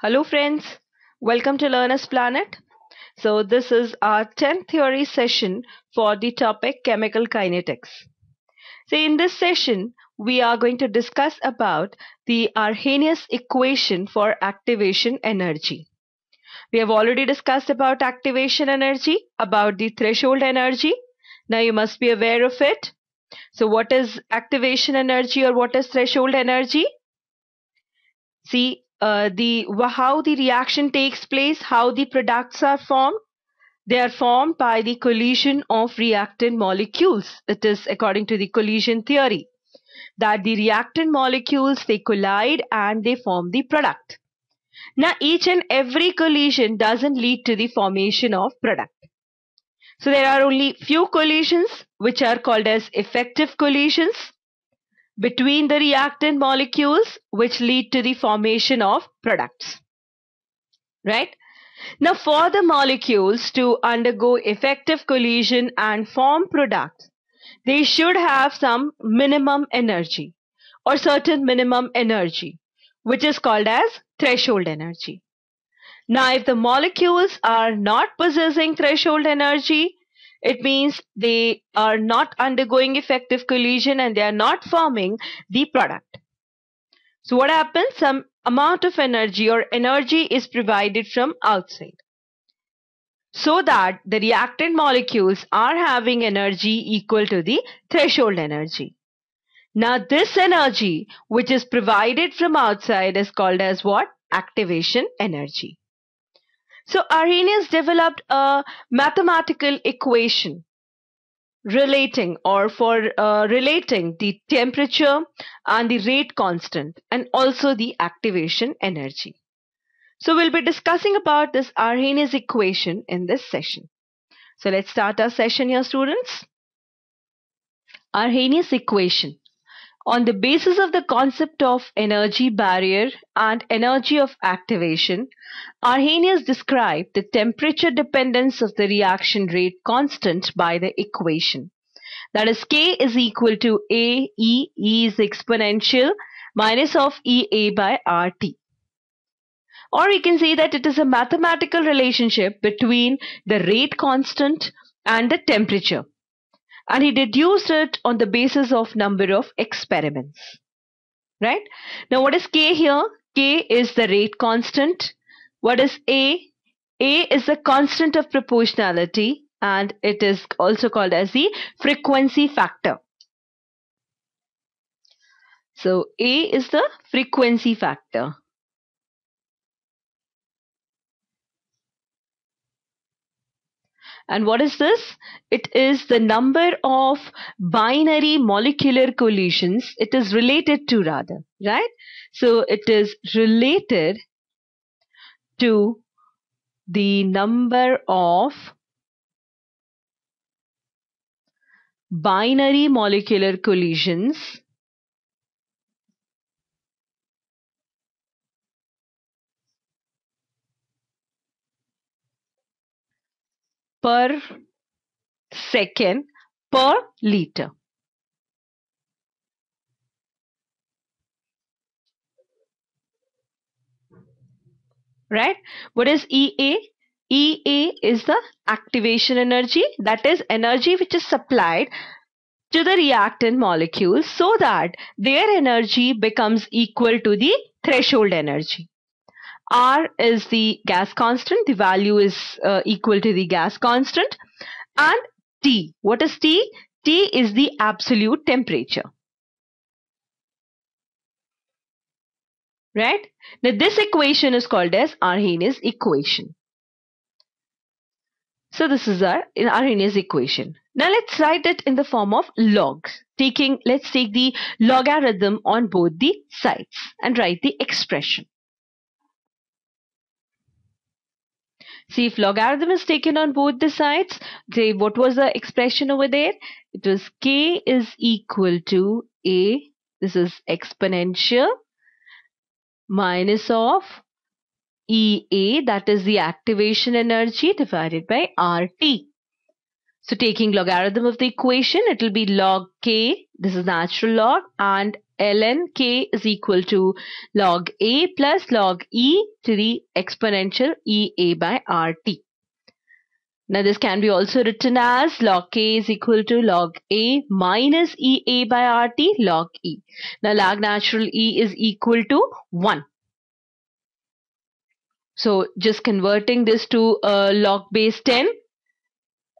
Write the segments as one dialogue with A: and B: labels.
A: Hello friends, welcome to Learner's Planet. So this is our 10th theory session for the topic chemical kinetics. So in this session, we are going to discuss about the Arrhenius equation for activation energy. We have already discussed about activation energy, about the threshold energy. Now you must be aware of it. So what is activation energy or what is threshold energy? See, uh, the how the reaction takes place, how the products are formed. They are formed by the collision of reactant molecules. It is according to the collision theory that the reactant molecules they collide and they form the product. Now each and every collision doesn't lead to the formation of product. So there are only few collisions which are called as effective collisions between the reactant molecules which lead to the formation of products. Right? Now for the molecules to undergo effective collision and form products, they should have some minimum energy or certain minimum energy which is called as threshold energy. Now if the molecules are not possessing threshold energy, it means they are not undergoing effective collision and they are not forming the product. So what happens? Some amount of energy or energy is provided from outside. So that the reactant molecules are having energy equal to the threshold energy. Now this energy which is provided from outside is called as what? Activation energy. So Arrhenius developed a mathematical equation relating or for uh, relating the temperature and the rate constant and also the activation energy. So we'll be discussing about this Arrhenius equation in this session. So let's start our session here students. Arrhenius equation. On the basis of the concept of energy barrier and energy of activation, Arrhenius described the temperature dependence of the reaction rate constant by the equation. That is, K is equal to A, E, E is exponential minus of EA by RT. Or we can say that it is a mathematical relationship between the rate constant and the temperature and he deduced it on the basis of number of experiments right now what is k here k is the rate constant what is a a is the constant of proportionality and it is also called as the frequency factor so a is the frequency factor And what is this? It is the number of binary molecular collisions it is related to rather, right? So it is related to the number of binary molecular collisions per second per liter. Right? What is EA? EA is the activation energy that is energy which is supplied to the reactant molecules so that their energy becomes equal to the threshold energy. R is the gas constant, the value is uh, equal to the gas constant. And T, what is T? T is the absolute temperature. Right? Now this equation is called as Arrhenius equation. So this is our Arrhenius equation. Now let's write it in the form of logs. Taking, let's take the logarithm on both the sides and write the expression. See, if logarithm is taken on both the sides, say what was the expression over there? It was k is equal to a, this is exponential, minus of EA, that is the activation energy divided by RT. So taking logarithm of the equation, it will be log K, this is natural log, and ln k is equal to log a plus log e to the exponential ea by rt. Now this can be also written as log k is equal to log a minus ea by rt log e. Now log natural e is equal to 1. So just converting this to a log base 10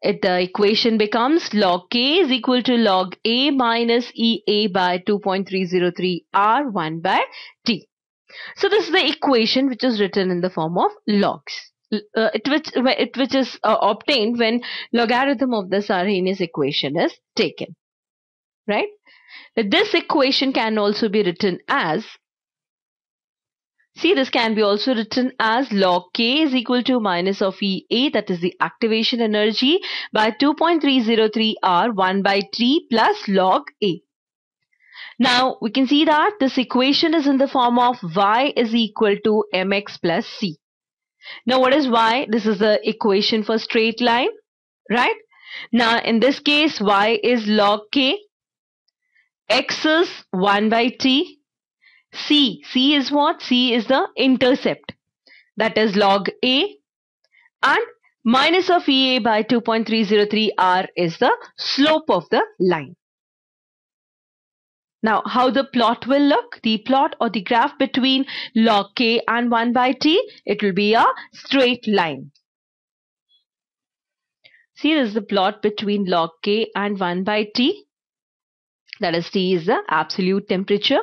A: it, the equation becomes log k is equal to log a minus ea by 2.303 r1 by t. So this is the equation which is written in the form of logs. Uh, it which it which is uh, obtained when logarithm of the Arrhenius equation is taken right this equation can also be written as See, this can be also written as log K is equal to minus of EA, that is the activation energy, by 2.303 R 1 by 3 plus log A. Now, we can see that this equation is in the form of Y is equal to MX plus C. Now, what is Y? This is the equation for straight line, right? Now, in this case, Y is log K, X is 1 by T, C. C is what? C is the intercept. That is log A. And minus of EA by 2.303 R is the slope of the line. Now, how the plot will look? The plot or the graph between log k and 1 by t, it will be a straight line. See, this is the plot between log k and 1 by t. That is, t is the absolute temperature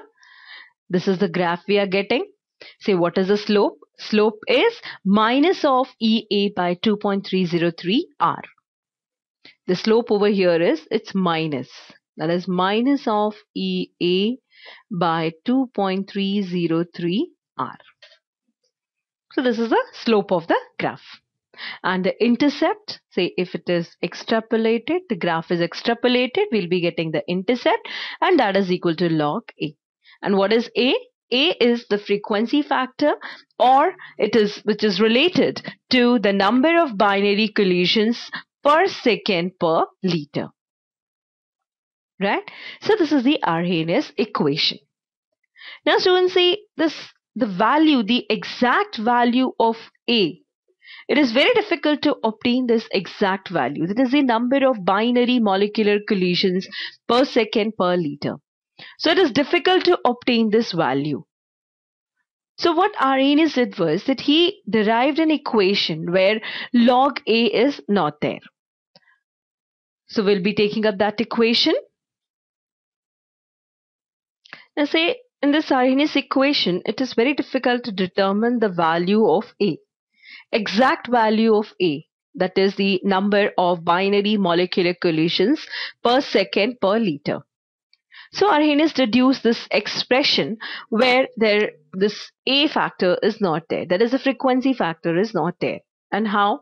A: this is the graph we are getting. Say what is the slope? Slope is minus of EA by 2.303 R. The slope over here is it's minus. That is minus of EA by 2.303 R. So this is the slope of the graph. And the intercept, say if it is extrapolated, the graph is extrapolated, we'll be getting the intercept and that is equal to log A. And what is A? A is the frequency factor or it is which is related to the number of binary collisions per second per liter. Right? So this is the Arrhenius equation. Now students see this the value, the exact value of A. It is very difficult to obtain this exact value. That is the number of binary molecular collisions per second per liter. So it is difficult to obtain this value. So what Arrhenius did was that he derived an equation where log A is not there. So we'll be taking up that equation. Now say in this Arrhenius equation, it is very difficult to determine the value of A. Exact value of A, that is the number of binary molecular collisions per second per liter. So Arrhenius deduced this expression where there this A factor is not there. That is the frequency factor is not there. And how?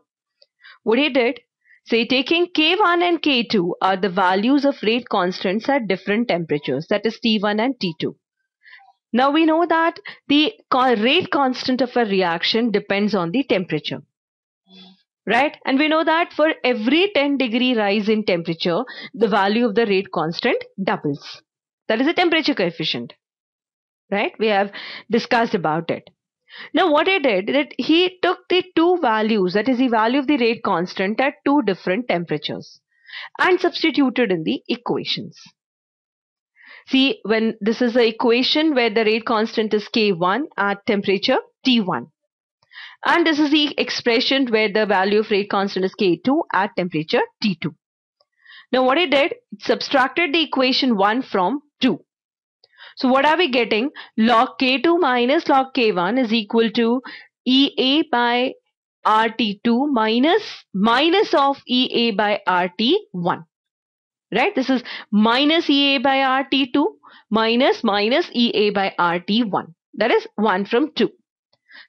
A: What he did? Say taking K1 and K2 are the values of rate constants at different temperatures. That is T1 and T2. Now we know that the rate constant of a reaction depends on the temperature right? And we know that for every 10 degree rise in temperature, the value of the rate constant doubles. That is the temperature coefficient, right? We have discussed about it. Now what he did that he took the two values that is the value of the rate constant at two different temperatures and substituted in the equations. See when this is the equation where the rate constant is K1 at temperature T1 and this is the expression where the value of rate constant is K2 at temperature T2. Now what he did it subtracted the equation 1 from 2. So what are we getting? Log K2 minus log K1 is equal to EA by RT2 minus minus of EA by RT1. Right? This is minus EA by RT2 minus minus EA by RT1. That is 1 from 2.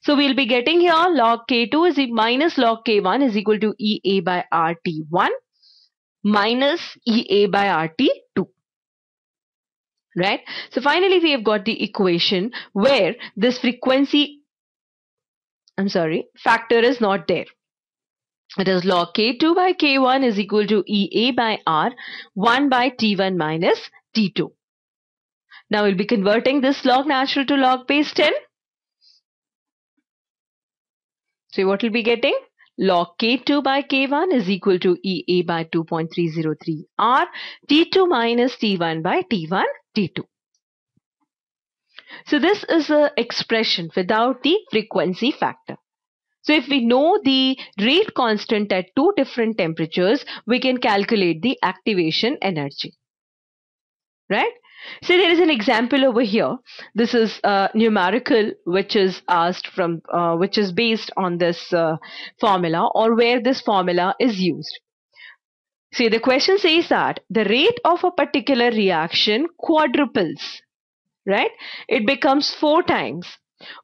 A: So we'll be getting here log K2 is minus log K1 is equal to EA by RT1 minus EA by RT2 right? So finally, we have got the equation where this frequency, I'm sorry, factor is not there. It is log k2 by k1 is equal to Ea by R 1 by t1 minus t2. Now we'll be converting this log natural to log base 10. So what we'll be getting? log k2 by k1 is equal to Ea by 2.303 R t2 minus t1 by t1 T2. So this is an expression without the frequency factor. So if we know the rate constant at two different temperatures, we can calculate the activation energy. Right? So there is an example over here. This is a uh, numerical, which is asked from, uh, which is based on this uh, formula or where this formula is used. See, the question says that the rate of a particular reaction quadruples, right? It becomes four times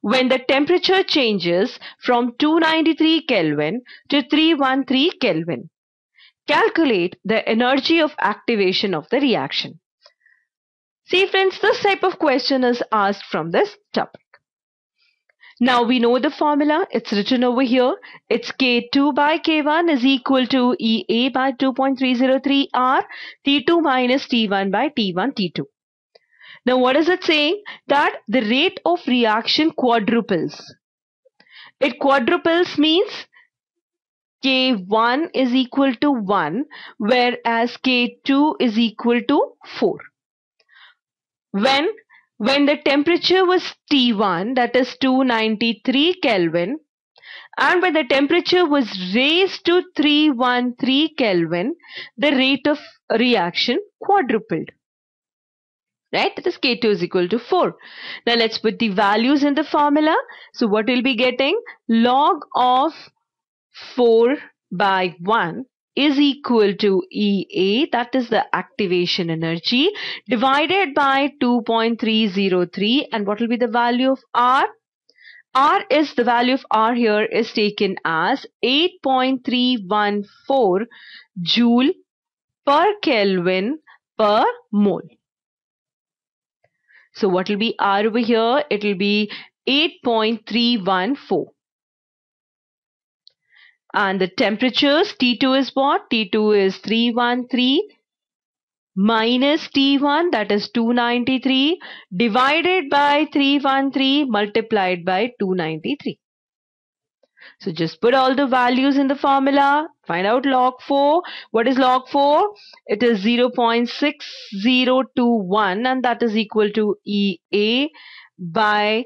A: when the temperature changes from 293 Kelvin to 313 Kelvin. Calculate the energy of activation of the reaction. See friends, this type of question is asked from this topic. Now we know the formula. It's written over here. It's K2 by K1 is equal to EA by 2.303R T2 minus T1 by T1 T2. Now what is it saying? That the rate of reaction quadruples. It quadruples means K1 is equal to 1 whereas K2 is equal to 4. When when the temperature was T1, that is 293 Kelvin, and when the temperature was raised to 313 Kelvin, the rate of reaction quadrupled. Right? That is K2 is equal to 4. Now let's put the values in the formula. So what we'll be getting? Log of 4 by 1 is equal to EA, that is the activation energy, divided by 2.303. And what will be the value of R? R is the value of R here is taken as 8.314 joule per Kelvin per mole. So what will be R over here? It will be 8.314. And the temperatures, T2 is what? T2 is 313 minus T1 that is 293 divided by 313 multiplied by 293. So just put all the values in the formula. Find out log 4. What is log 4? It is 0 0.6021 and that is equal to EA by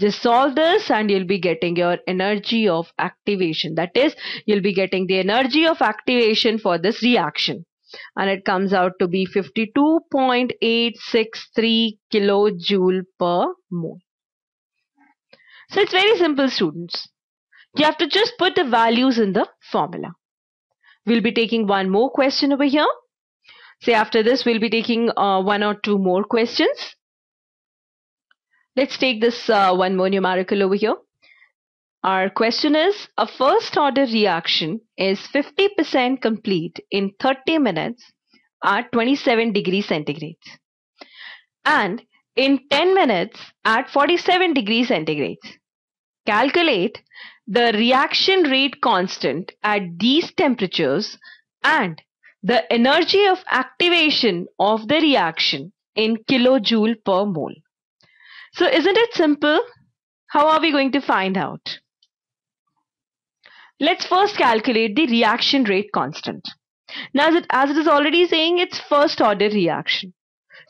A: Just solve this and you'll be getting your energy of activation. That is, you'll be getting the energy of activation for this reaction. And it comes out to be 52.863 kilojoule per mole. So it's very simple students. You have to just put the values in the formula. We'll be taking one more question over here. Say after this, we'll be taking uh, one or two more questions. Let's take this uh, one more numerical over here. Our question is, a first order reaction is 50% complete in 30 minutes at 27 degrees centigrade and in 10 minutes at 47 degrees centigrade. Calculate the reaction rate constant at these temperatures and the energy of activation of the reaction in kilojoule per mole. So isn't it simple? How are we going to find out? Let's first calculate the reaction rate constant. Now, as it, as it is already saying, it's first order reaction.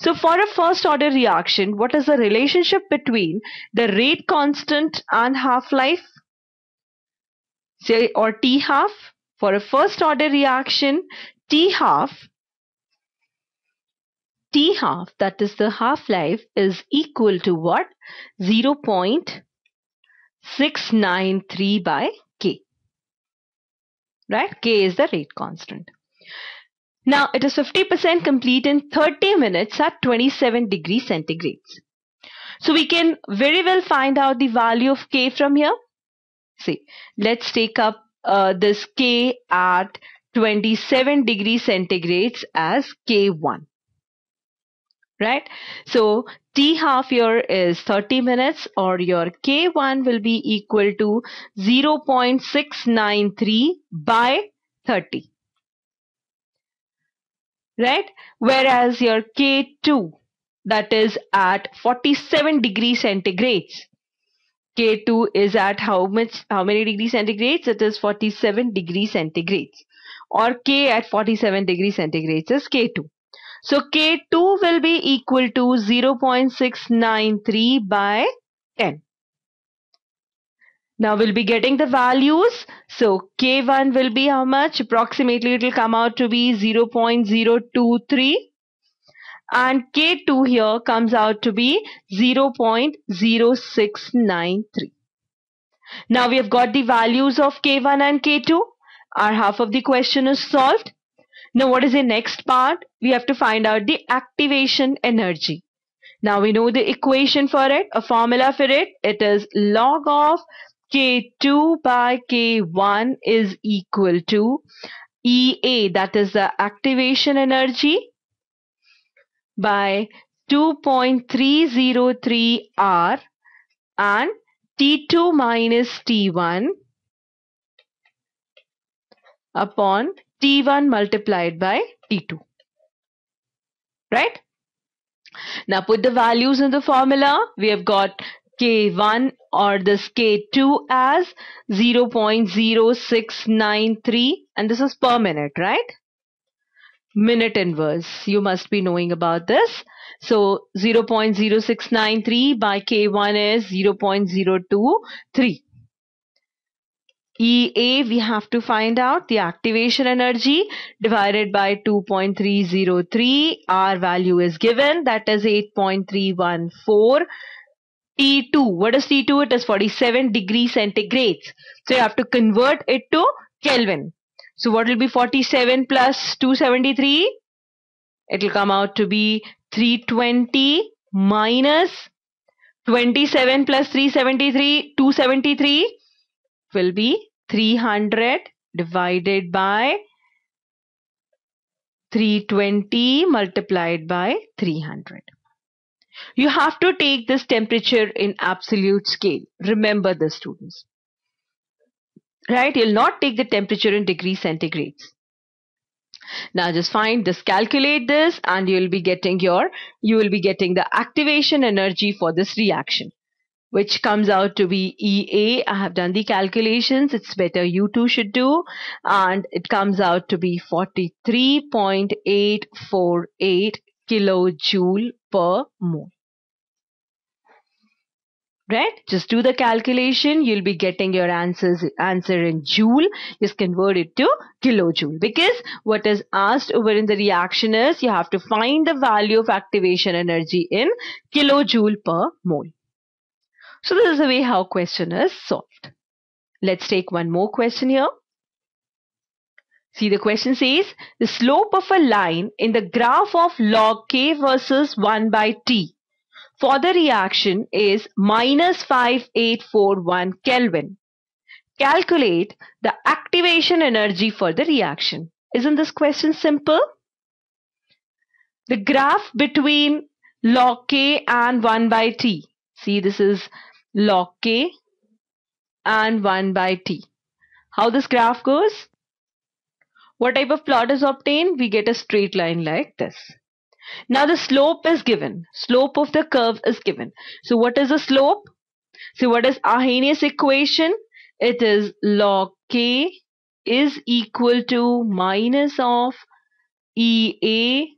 A: So for a first order reaction, what is the relationship between the rate constant and half-life? Say, or T half. For a first order reaction, T half T half, that is the half-life, is equal to what? 0 0.693 by K. Right? K is the rate constant. Now it is 50% complete in 30 minutes at 27 degrees centigrades. So we can very well find out the value of K from here. See, let's take up uh, this K at 27 degrees centigrades as K1 right? So T half year is 30 minutes or your K1 will be equal to 0.693 by 30. Right? Whereas your K2 that is at 47 degrees centigrades. K2 is at how much, how many degrees centigrades? It is 47 degrees centigrades or K at 47 degrees centigrades is K2 so K2 will be equal to 0.693 by 10. Now we'll be getting the values. So K1 will be how much? Approximately it will come out to be 0.023 and K2 here comes out to be 0.0693. Now we have got the values of K1 and K2. Our half of the question is solved. Now, what is the next part? We have to find out the activation energy. Now we know the equation for it, a formula for it. It is log of K2 by K1 is equal to EA, that is the activation energy, by 2.303 R and T2 minus T1 upon T1 multiplied by T2. Right? Now put the values in the formula. We have got K1 or this K2 as 0 0.0693 and this is per minute, right? Minute inverse. You must be knowing about this. So 0 0.0693 by K1 is 0 0.023. EA we have to find out the activation energy divided by 2.303 R value is given that is 8.314 T2 what is T2 it is 47 degrees centigrade so you have to convert it to Kelvin so what will be 47 plus 273 it will come out to be 320 minus 27 plus 373 273 will be 300 divided by 320 multiplied by 300. You have to take this temperature in absolute scale. Remember this students. Right? You'll not take the temperature in degree centigrades. Now just find this, calculate this and you'll be getting your, you will be getting the activation energy for this reaction which comes out to be EA. I have done the calculations. It's better you two should do. And it comes out to be 43.848 kilojoule per mole. Right? Just do the calculation. You'll be getting your answers, answer in joule. Just convert it to kilojoule because what is asked over in the reaction is you have to find the value of activation energy in kilojoule per mole. So this is the way how question is solved. Let's take one more question here. See the question says the slope of a line in the graph of log k versus 1 by t for the reaction is minus 5841 Kelvin. Calculate the activation energy for the reaction. Isn't this question simple? The graph between log k and 1 by t. See this is log k and 1 by t. How this graph goes? What type of plot is obtained? We get a straight line like this. Now the slope is given. Slope of the curve is given. So what is the slope? So what is Arrhenius equation? It is log k is equal to minus of EA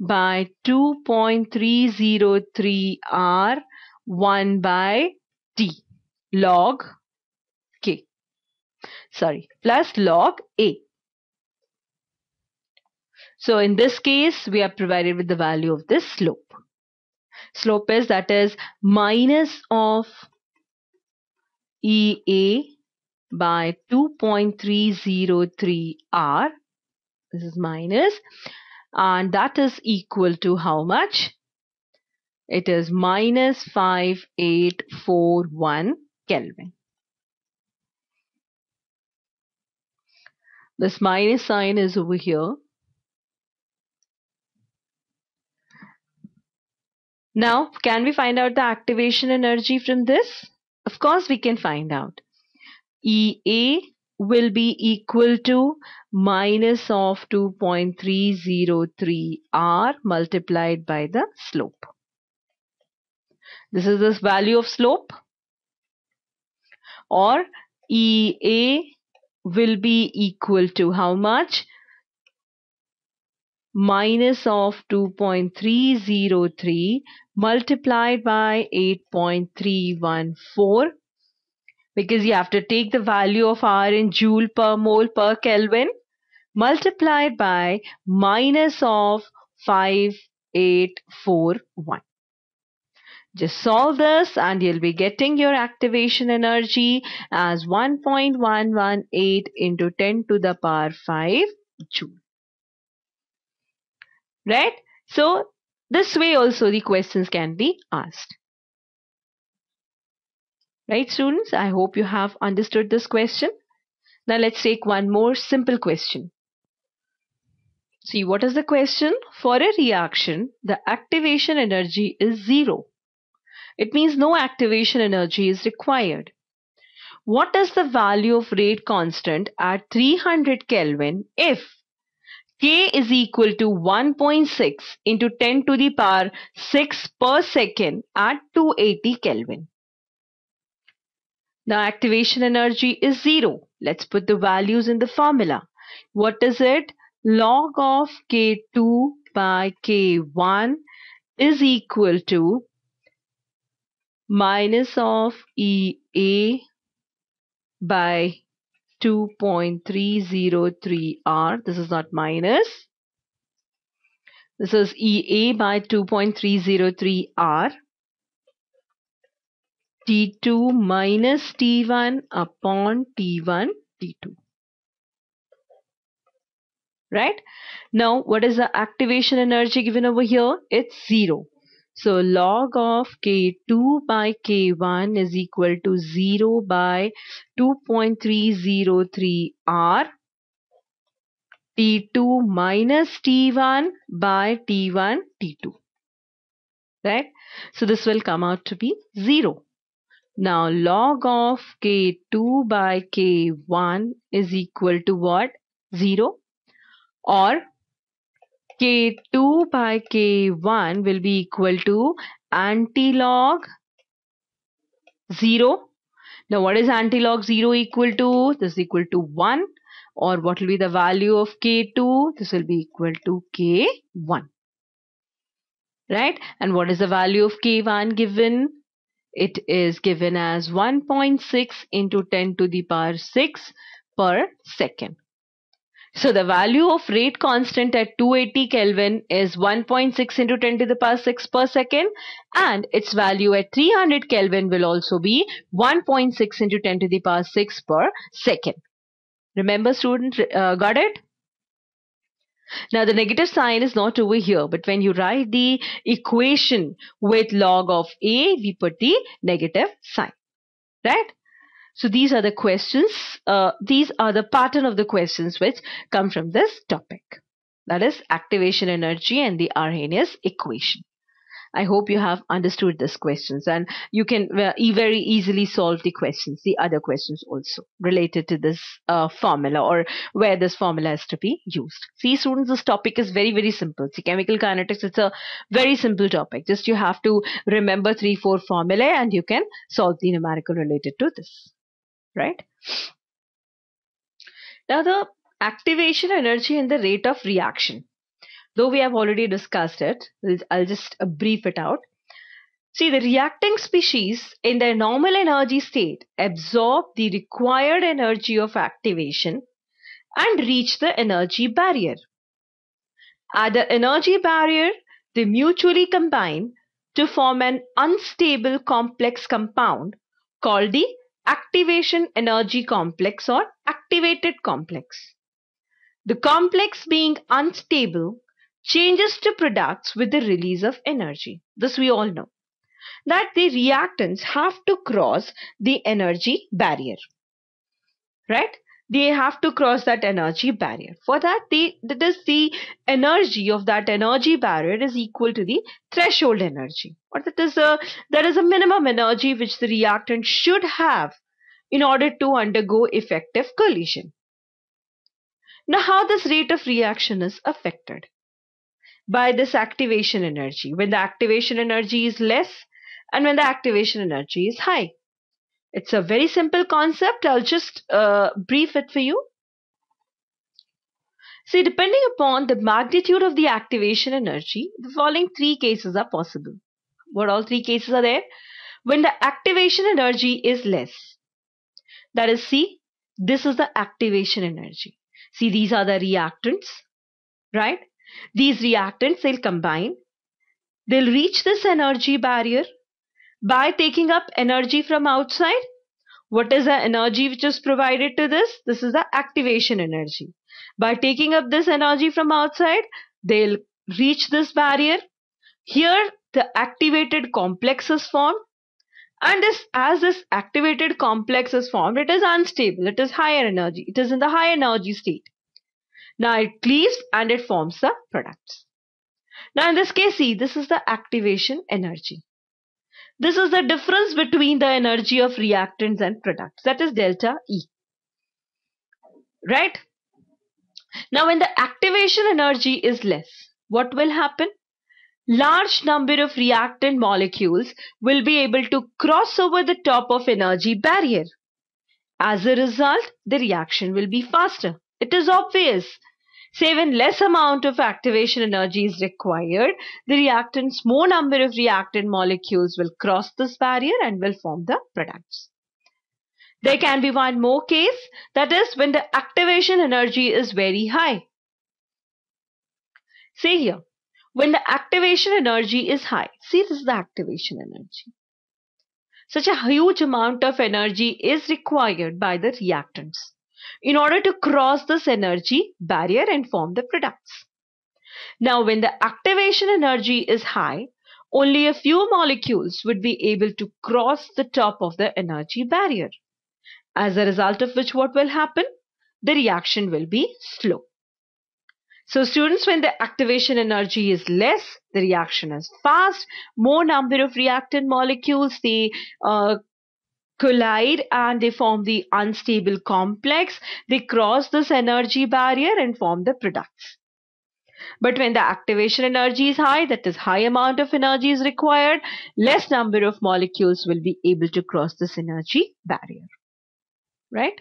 A: by 2.303 R 1 by d log k. Sorry, plus log a. So in this case, we are provided with the value of this slope. Slope is that is minus of EA by 2.303 R. This is minus and that is equal to how much? It is minus 5841 Kelvin. This minus sign is over here. Now, can we find out the activation energy from this? Of course, we can find out. EA will be equal to minus of 2.303 R multiplied by the slope. This is this value of slope or EA will be equal to how much? Minus of 2.303 multiplied by 8.314 because you have to take the value of R in joule per mole per Kelvin multiplied by minus of 5841. Just solve this and you'll be getting your activation energy as 1.118 into 10 to the power 5 joule. Right? So this way also the questions can be asked. Right students, I hope you have understood this question. Now let's take one more simple question. See what is the question? For a reaction, the activation energy is zero. It means no activation energy is required. What is the value of rate constant at 300 Kelvin if K is equal to 1.6 into 10 to the power 6 per second at 280 Kelvin. Now activation energy is zero. Let's put the values in the formula. What is it? Log of K2 by K1 is equal to minus of EA by 2.303R. This is not minus. This is EA by 2.303R. T2 minus T1 upon T1 T2. Right? Now, what is the activation energy given over here? It's zero. So log of k2 by k1 is equal to 0 by 2.303 r t2 minus t1 by t1 t2 right so this will come out to be 0 now log of k2 by k1 is equal to what 0 or k2 by k1 will be equal to antilog 0. Now what is antilog 0 equal to? This is equal to 1 or what will be the value of k2? This will be equal to k1. Right? And what is the value of k1 given? It is given as 1.6 into 10 to the power 6 per second. So the value of rate constant at 280 Kelvin is 1.6 into 10 to the power 6 per second and its value at 300 Kelvin will also be 1.6 into 10 to the power 6 per second. Remember student, uh, got it? Now the negative sign is not over here but when you write the equation with log of A we put the negative sign. Right? So these are the questions, uh, these are the pattern of the questions which come from this topic. That is activation energy and the Arrhenius equation. I hope you have understood these questions and you can uh, very easily solve the questions, the other questions also related to this uh, formula or where this formula is to be used. See students, this topic is very, very simple. See chemical kinetics, it's a very simple topic. Just you have to remember three, four formulae and you can solve the numerical related to this right? Now the activation energy and the rate of reaction. Though we have already discussed it, I'll just uh, brief it out. See, the reacting species in their normal energy state absorb the required energy of activation and reach the energy barrier. At the energy barrier, they mutually combine to form an unstable complex compound called the activation energy complex or activated complex. The complex being unstable changes to products with the release of energy. This we all know. That the reactants have to cross the energy barrier. Right? they have to cross that energy barrier for that they that is the energy of that energy barrier is equal to the threshold energy or that is a that is a minimum energy which the reactant should have in order to undergo effective collision now how this rate of reaction is affected by this activation energy when the activation energy is less and when the activation energy is high it's a very simple concept. I'll just uh, brief it for you. See, depending upon the magnitude of the activation energy, the following three cases are possible. What all three cases are there? When the activation energy is less. That is, see, this is the activation energy. See, these are the reactants, right? These reactants, they'll combine. They'll reach this energy barrier by taking up energy from outside. What is the energy which is provided to this? This is the activation energy. By taking up this energy from outside, they'll reach this barrier. Here, the activated complex is formed. And this, as this activated complex is formed, it is unstable. It is higher energy. It is in the high energy state. Now it cleaves and it forms the products. Now in this case, see, this is the activation energy. This is the difference between the energy of reactants and products. That is delta E. Right? Now, when the activation energy is less, what will happen? Large number of reactant molecules will be able to cross over the top of energy barrier. As a result, the reaction will be faster. It is obvious Say when less amount of activation energy is required. The reactants, more number of reactant molecules will cross this barrier and will form the products. There can be one more case, that is when the activation energy is very high. See here, when the activation energy is high, see this is the activation energy. Such a huge amount of energy is required by the reactants in order to cross this energy barrier and form the products. Now, when the activation energy is high, only a few molecules would be able to cross the top of the energy barrier. As a result of which, what will happen? The reaction will be slow. So students, when the activation energy is less, the reaction is fast, more number of reactant molecules, the. uh, collide and they form the unstable complex. They cross this energy barrier and form the products. But when the activation energy is high, that is high amount of energy is required, less number of molecules will be able to cross this energy barrier. Right?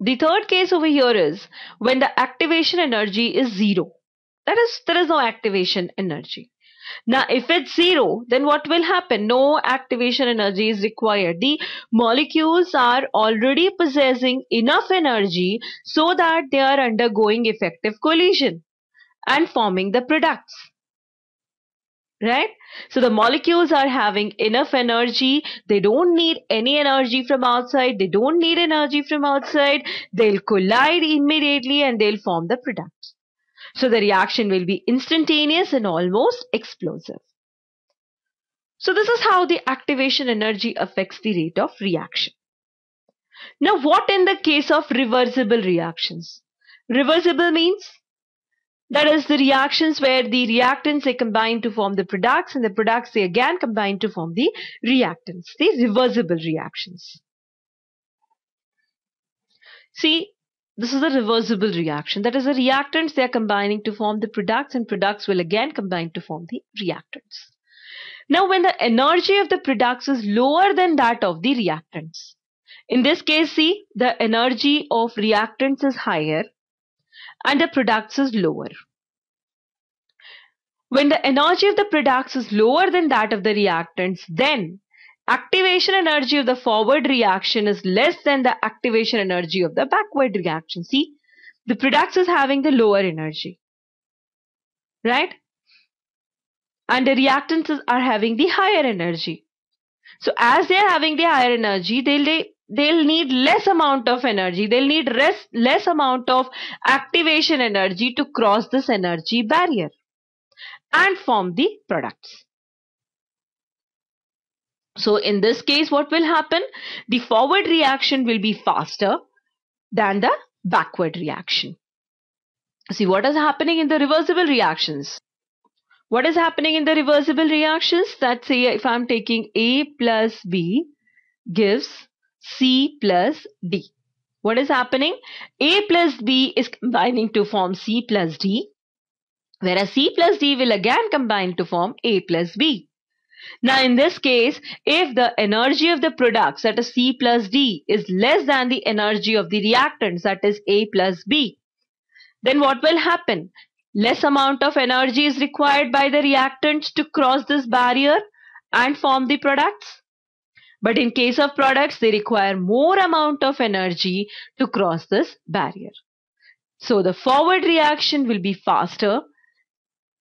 A: The third case over here is when the activation energy is zero. That is, there is no activation energy. Now, if it's zero, then what will happen? No activation energy is required. The molecules are already possessing enough energy so that they are undergoing effective collision and forming the products. Right? So the molecules are having enough energy. They don't need any energy from outside. They don't need energy from outside. They'll collide immediately and they'll form the products. So the reaction will be instantaneous and almost explosive. So this is how the activation energy affects the rate of reaction. Now what in the case of reversible reactions? Reversible means that is the reactions where the reactants they combine to form the products and the products they again combine to form the reactants, the reversible reactions. See, this is a reversible reaction. That is, the reactants they are combining to form the products, and products will again combine to form the reactants. Now, when the energy of the products is lower than that of the reactants, in this case, see the energy of reactants is higher and the products is lower. When the energy of the products is lower than that of the reactants, then activation energy of the forward reaction is less than the activation energy of the backward reaction. See, the products is having the lower energy, right? And the reactants are having the higher energy. So as they're having the higher energy, they'll, they, will they will need less amount of energy. They'll need less, less amount of activation energy to cross this energy barrier and form the products. So in this case, what will happen? The forward reaction will be faster than the backward reaction. See what is happening in the reversible reactions. What is happening in the reversible reactions? That say if I'm taking A plus B gives C plus D. What is happening? A plus B is combining to form C plus D whereas C plus D will again combine to form A plus B. Now in this case, if the energy of the products that is C plus D is less than the energy of the reactants that is A plus B, then what will happen? Less amount of energy is required by the reactants to cross this barrier and form the products. But in case of products, they require more amount of energy to cross this barrier. So the forward reaction will be faster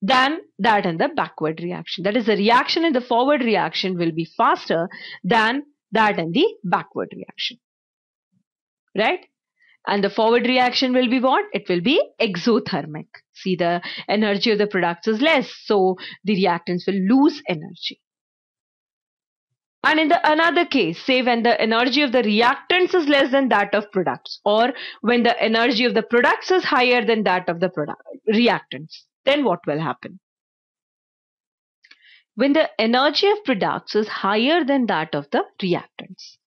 A: than that in the backward reaction. That is, the reaction in the forward reaction will be faster than that in the backward reaction. Right? And the forward reaction will be what? It will be exothermic. See, the energy of the products is less, so the reactants will lose energy. And in the another case, say when the energy of the reactants is less than that of products, or when the energy of the products is higher than that of the product, reactants then what will happen? When the energy of products is higher than that of the reactants,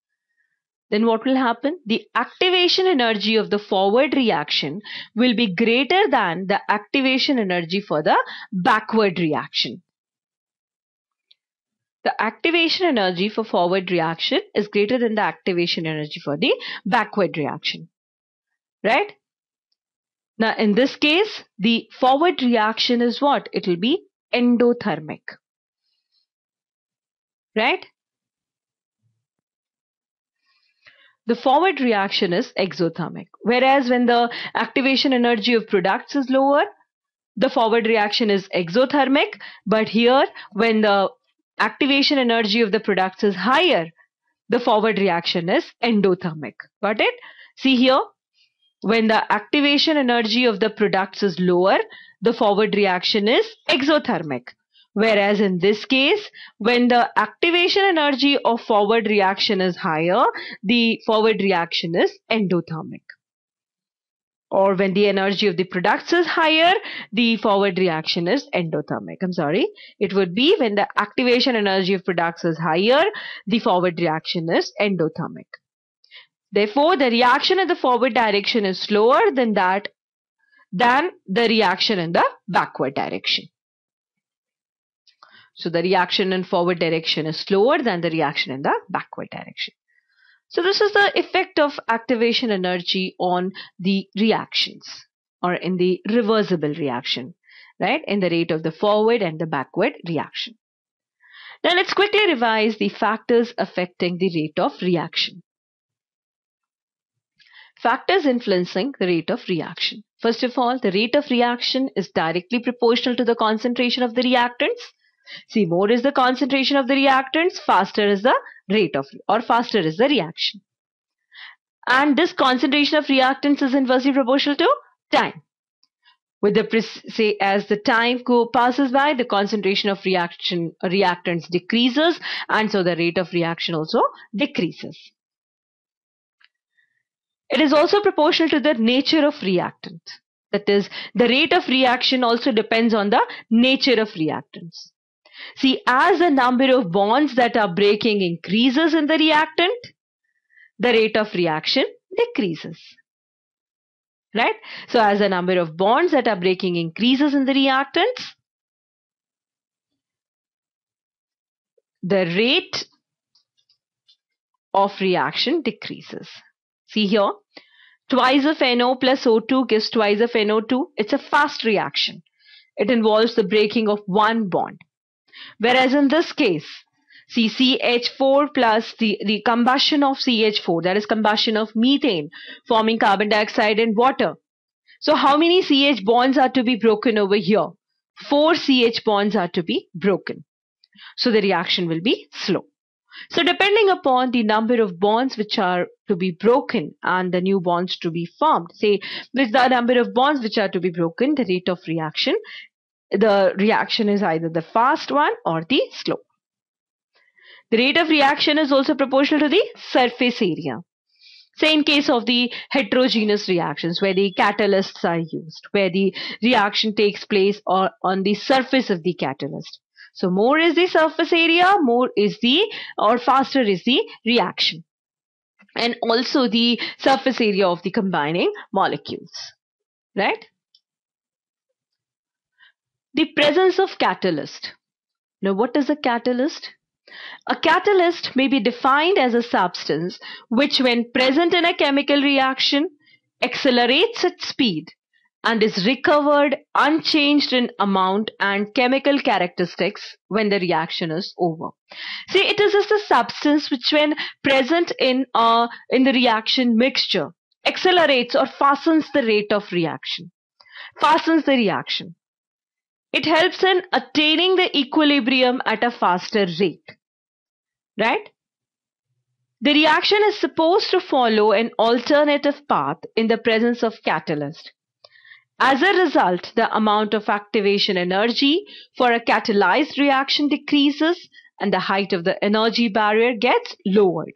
A: then what will happen? The activation energy of the forward reaction will be greater than the activation energy for the backward reaction. The activation energy for forward reaction is greater than the activation energy for the backward reaction. Right? Now in this case, the forward reaction is what? It will be endothermic. Right? the forward reaction is exothermic. Whereas when the activation energy of products is lower, the forward reaction is exothermic. But here, when the activation energy of the products is higher, the forward reaction is endothermic. Got it? See here, when the activation energy of the products is lower, the forward reaction is exothermic. Whereas in this case, when the activation energy of forward reaction is higher, the forward reaction is endothermic. Or when the energy of the products is higher, the forward reaction is endothermic. I'm sorry. It would be when the activation energy of products is higher, the forward reaction is endothermic. Therefore, the reaction in the forward direction is slower than that than the reaction in the backward direction. So the reaction in forward direction is slower than the reaction in the backward direction. So this is the effect of activation energy on the reactions or in the reversible reaction, right? In the rate of the forward and the backward reaction. Now let's quickly revise the factors affecting the rate of reaction. Factors influencing the rate of reaction. First of all, the rate of reaction is directly proportional to the concentration of the reactants. See, more is the concentration of the reactants, faster is the rate of or faster is the reaction. And this concentration of reactants is inversely proportional to time. With the say as the time passes by, the concentration of reaction reactants decreases, and so the rate of reaction also decreases. It is also proportional to the nature of reactant. That is, the rate of reaction also depends on the nature of reactants. See, as the number of bonds that are breaking increases in the reactant, the rate of reaction decreases. Right? So, as the number of bonds that are breaking increases in the reactants, the rate of reaction decreases. See here, twice of NO plus O2 gives twice of NO2. It's a fast reaction. It involves the breaking of one bond. Whereas in this case, see CH4 plus the, the combustion of CH4, that is combustion of methane, forming carbon dioxide and water. So how many CH bonds are to be broken over here? Four CH bonds are to be broken. So the reaction will be slow. So depending upon the number of bonds which are to be broken and the new bonds to be formed, say with the number of bonds which are to be broken, the rate of reaction, the reaction is either the fast one or the slow. The rate of reaction is also proportional to the surface area. Say in case of the heterogeneous reactions where the catalysts are used, where the reaction takes place or on the surface of the catalyst. So more is the surface area, more is the or faster is the reaction and also the surface area of the combining molecules, right? The presence of catalyst. Now what is a catalyst? A catalyst may be defined as a substance which when present in a chemical reaction accelerates its speed and is recovered unchanged in amount and chemical characteristics when the reaction is over. See, it is just a substance which when present in, uh, in the reaction mixture accelerates or fastens the rate of reaction, fastens the reaction. It helps in attaining the equilibrium at a faster rate, right? The reaction is supposed to follow an alternative path in the presence of catalyst as a result, the amount of activation energy for a catalyzed reaction decreases and the height of the energy barrier gets lowered.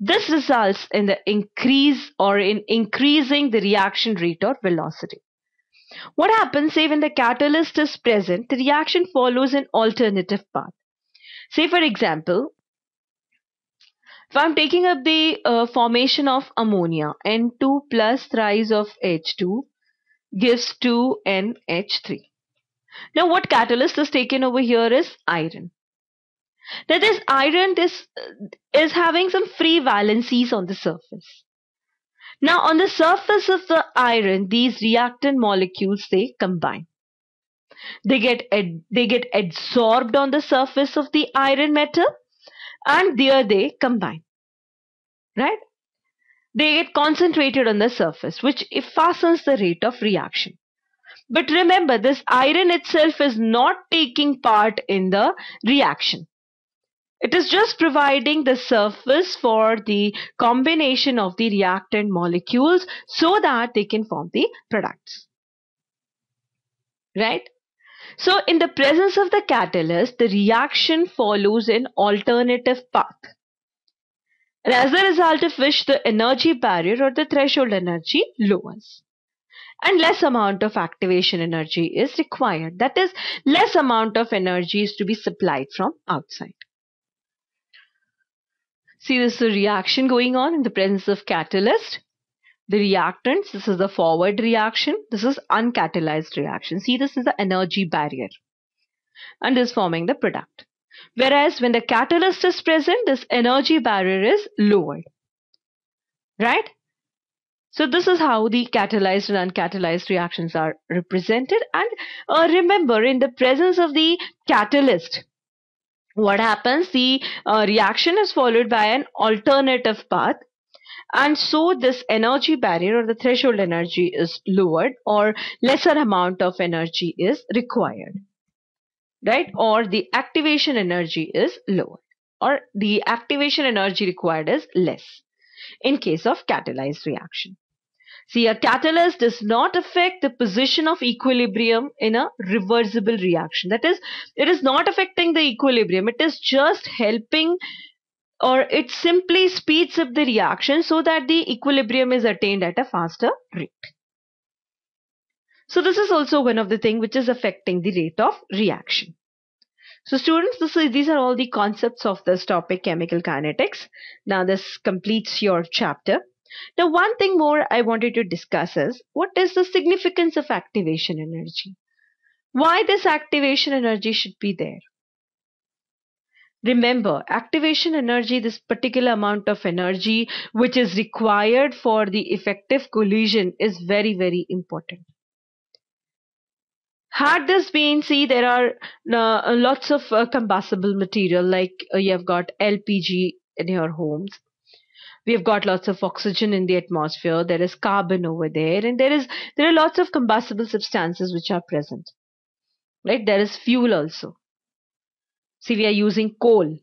A: This results in the increase or in increasing the reaction rate or velocity. What happens say when the catalyst is present, the reaction follows an alternative path. Say for example, if I'm taking up the uh, formation of ammonia, N2 plus thrice of H2, gives 2NH3. Now what catalyst is taken over here is iron. Now this iron is uh, is having some free valencies on the surface. Now on the surface of the iron these reactant molecules they combine. They get they get adsorbed on the surface of the iron metal and there they combine. Right? They get concentrated on the surface, which fastens the rate of reaction. But remember, this iron itself is not taking part in the reaction. It is just providing the surface for the combination of the reactant molecules so that they can form the products. Right? So in the presence of the catalyst, the reaction follows an alternative path. And as a result of which the energy barrier or the threshold energy lowers. And less amount of activation energy is required. That is, less amount of energy is to be supplied from outside. See, this is a reaction going on in the presence of catalyst. The reactants, this is the forward reaction. This is uncatalyzed reaction. See, this is the energy barrier. And is forming the product. Whereas when the catalyst is present, this energy barrier is lowered. Right? So this is how the catalyzed and uncatalyzed reactions are represented. And uh, remember, in the presence of the catalyst, what happens? The uh, reaction is followed by an alternative path. And so this energy barrier or the threshold energy is lowered or lesser amount of energy is required right? Or the activation energy is lower or the activation energy required is less in case of catalyzed reaction. See, a catalyst does not affect the position of equilibrium in a reversible reaction. That is, it is not affecting the equilibrium. It is just helping or it simply speeds up the reaction so that the equilibrium is attained at a faster rate. So this is also one of the thing which is affecting the rate of reaction. So students, this is, these are all the concepts of this topic, chemical kinetics. Now this completes your chapter. Now one thing more I wanted to discuss is, what is the significance of activation energy? Why this activation energy should be there? Remember, activation energy, this particular amount of energy which is required for the effective collision is very, very important. Had this been, see, there are uh, uh lots of uh, combustible material like uh, you've got LPG in your homes. We've got lots of oxygen in the atmosphere. There is carbon over there, and there is there are lots of combustible substances which are present. Right? There is fuel also. See, we are using coal.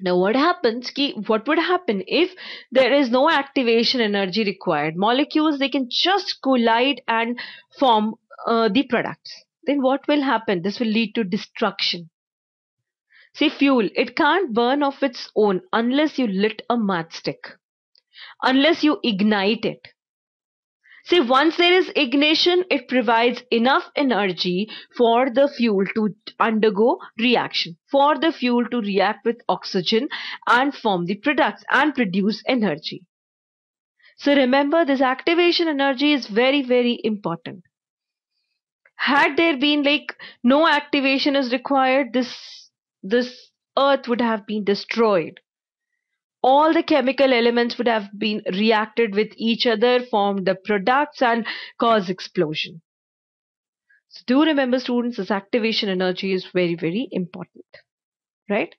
A: Now, what happens? Ki, what would happen if there is no activation energy required? Molecules they can just collide and form uh, the products, then what will happen? This will lead to destruction. See, fuel, it can't burn of its own unless you lit a matchstick, unless you ignite it. See, once there is ignition, it provides enough energy for the fuel to undergo reaction, for the fuel to react with oxygen and form the products and produce energy. So remember this activation energy is very, very important had there been like no activation is required this this earth would have been destroyed all the chemical elements would have been reacted with each other formed the products and cause explosion so do remember students this activation energy is very very important right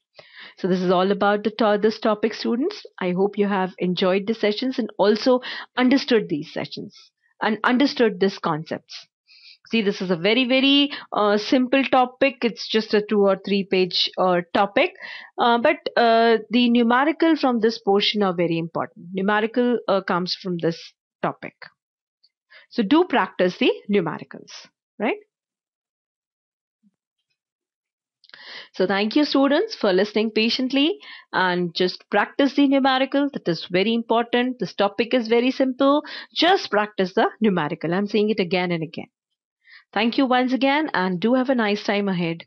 A: so this is all about the this topic students i hope you have enjoyed the sessions and also understood these sessions and understood these concepts See, this is a very, very uh, simple topic. It's just a two or three page uh, topic. Uh, but uh, the numerical from this portion are very important. Numerical uh, comes from this topic. So do practice the numericals, right? So thank you students for listening patiently and just practice the numerical. That is very important. This topic is very simple. Just practice the numerical. I'm saying it again and again. Thank you once again and do have a nice time ahead.